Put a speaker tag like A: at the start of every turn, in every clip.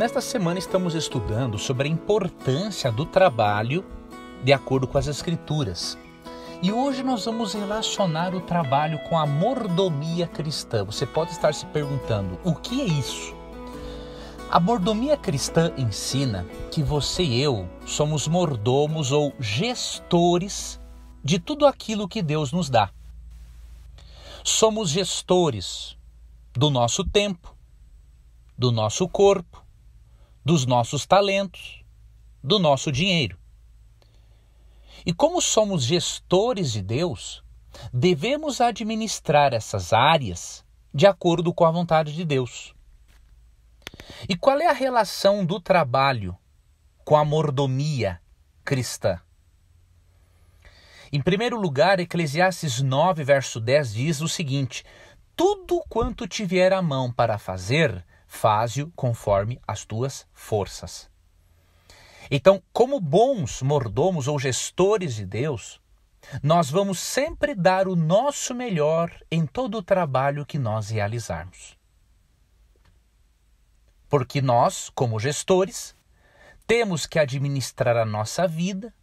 A: Nesta semana estamos estudando sobre a importância do trabalho de acordo com as Escrituras. E hoje nós vamos relacionar o trabalho com a mordomia cristã. Você pode estar se perguntando: o que é isso? A mordomia cristã ensina que você e eu somos mordomos ou gestores de tudo aquilo que Deus nos dá. Somos gestores do nosso tempo, do nosso corpo, dos nossos talentos, do nosso dinheiro. E como somos gestores de Deus, devemos administrar essas áreas de acordo com a vontade de Deus. E qual é a relação do trabalho com a mordomia cristã? Em primeiro lugar, Eclesiastes 9, verso 10 diz o seguinte: Tudo quanto tiver a mão para fazer, Faze-o conforme as tuas forças. Então, como bons mordomos ou gestores de Deus, nós vamos sempre dar o nosso melhor em todo o trabalho que nós realizarmos. Porque nós, como gestores, temos que administrar a nossa vida,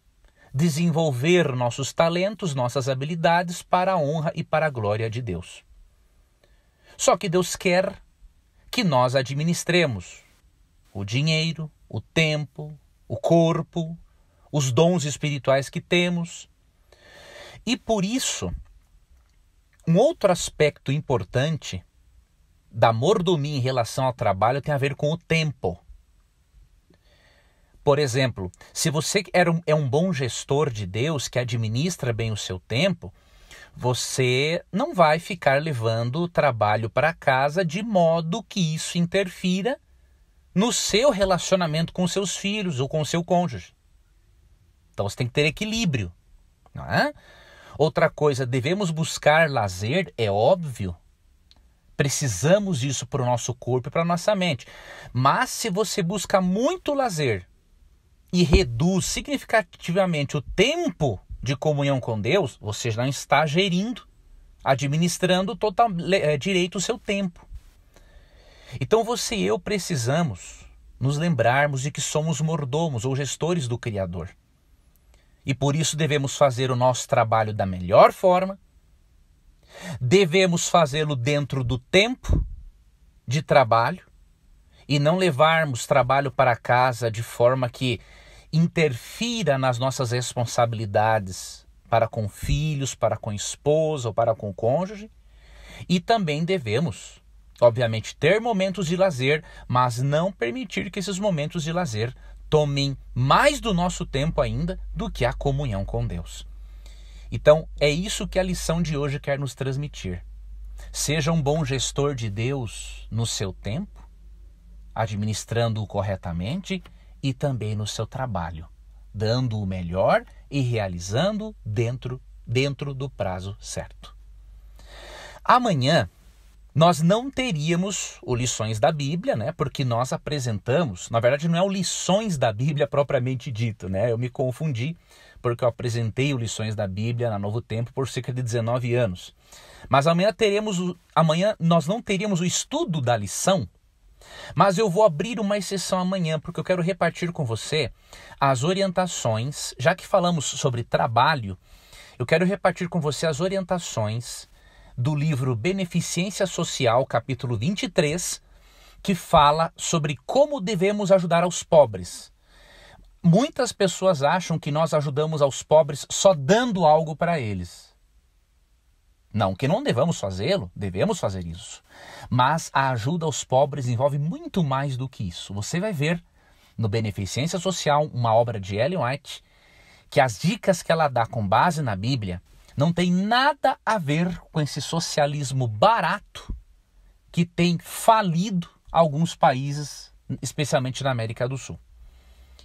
A: desenvolver nossos talentos, nossas habilidades para a honra e para a glória de Deus. Só que Deus quer que nós administremos o dinheiro, o tempo, o corpo, os dons espirituais que temos. E por isso, um outro aspecto importante da mordomia em relação ao trabalho tem a ver com o tempo. Por exemplo, se você é um bom gestor de Deus que administra bem o seu tempo, você não vai ficar levando o trabalho para casa de modo que isso interfira no seu relacionamento com seus filhos ou com seu cônjuge. Então você tem que ter equilíbrio. Não é? Outra coisa, devemos buscar lazer, é óbvio. Precisamos disso para o nosso corpo e para a nossa mente. Mas se você busca muito lazer e reduz significativamente o tempo de comunhão com Deus, você já está gerindo, administrando total, é, eh, direito o seu tempo. Então você e eu precisamos nos lembrarmos de que somos mordomos ou gestores do Criador. E por isso devemos fazer o nosso trabalho da melhor forma, devemos fazê-lo dentro do tempo de trabalho e não levarmos trabalho para casa de forma que interfira nas nossas responsabilidades para com filhos, para com esposa ou para com cônjuge. E também devemos, obviamente, ter momentos de lazer, mas não permitir que esses momentos de lazer tomem mais do nosso tempo ainda do que a comunhão com Deus. Então, é isso que a lição de hoje quer nos transmitir. Seja um bom gestor de Deus no seu tempo, administrando-o corretamente e também no seu trabalho, dando o melhor e realizando dentro dentro do prazo certo. Amanhã nós não teríamos o lições da Bíblia, né? Porque nós apresentamos, na verdade não é o lições da Bíblia propriamente dito, né? Eu me confundi porque eu apresentei o lições da Bíblia na Novo Tempo por cerca de 19 anos. Mas amanhã teremos o, amanhã nós não teríamos o estudo da lição mas eu vou abrir uma exceção amanhã, porque eu quero repartir com você as orientações, já que falamos sobre trabalho, eu quero repartir com você as orientações do livro Beneficência Social, capítulo 23, que fala sobre como devemos ajudar aos pobres. Muitas pessoas acham que nós ajudamos aos pobres só dando algo para eles. Não que não devamos fazê-lo, devemos fazer isso. Mas a ajuda aos pobres envolve muito mais do que isso. Você vai ver no Beneficência Social, uma obra de Ellen White, que as dicas que ela dá com base na Bíblia não tem nada a ver com esse socialismo barato que tem falido alguns países, especialmente na América do Sul.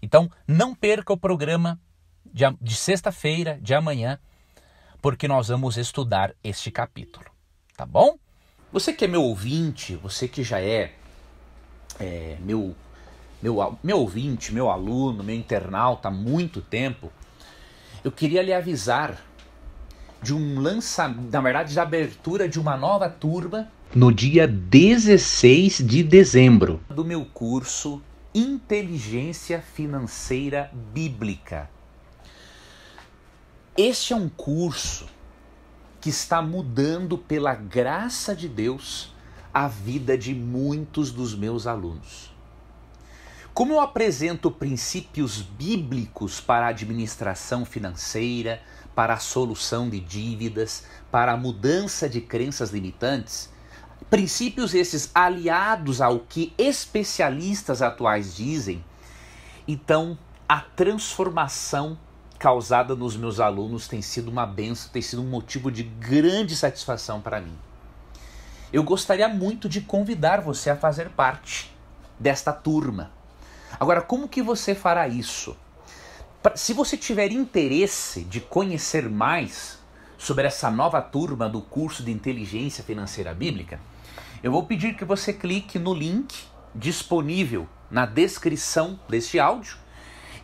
A: Então, não perca o programa de, de sexta-feira, de amanhã, porque nós vamos estudar este capítulo, tá bom? Você que é meu ouvinte, você que já é, é meu, meu, meu ouvinte, meu aluno, meu internauta há muito tempo, eu queria lhe avisar de um lançamento, na verdade, da abertura de uma nova turma no dia 16 de dezembro do meu curso Inteligência Financeira Bíblica. Este é um curso que está mudando pela graça de Deus a vida de muitos dos meus alunos. Como eu apresento princípios bíblicos para a administração financeira, para a solução de dívidas, para a mudança de crenças limitantes, princípios esses aliados ao que especialistas atuais dizem, então a transformação causada nos meus alunos tem sido uma benção, tem sido um motivo de grande satisfação para mim. Eu gostaria muito de convidar você a fazer parte desta turma. Agora, como que você fará isso? Se você tiver interesse de conhecer mais sobre essa nova turma do curso de Inteligência Financeira Bíblica, eu vou pedir que você clique no link disponível na descrição deste áudio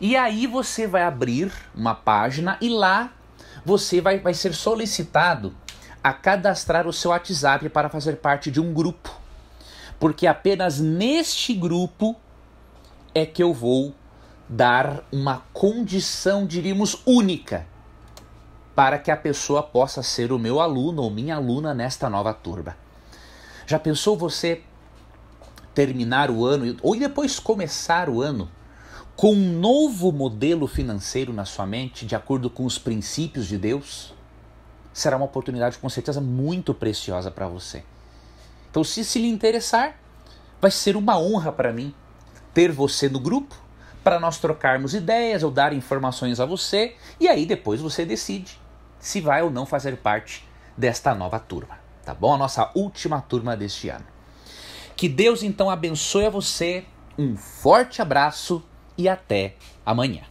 A: e aí você vai abrir uma página e lá você vai, vai ser solicitado a cadastrar o seu WhatsApp para fazer parte de um grupo. Porque apenas neste grupo é que eu vou dar uma condição, diríamos, única para que a pessoa possa ser o meu aluno ou minha aluna nesta nova turma. Já pensou você terminar o ano ou depois começar o ano com um novo modelo financeiro na sua mente, de acordo com os princípios de Deus, será uma oportunidade com certeza muito preciosa para você. Então, se se lhe interessar, vai ser uma honra para mim ter você no grupo para nós trocarmos ideias ou dar informações a você e aí depois você decide se vai ou não fazer parte desta nova turma, tá bom? A nossa última turma deste ano. Que Deus então abençoe a você. Um forte abraço e até amanhã.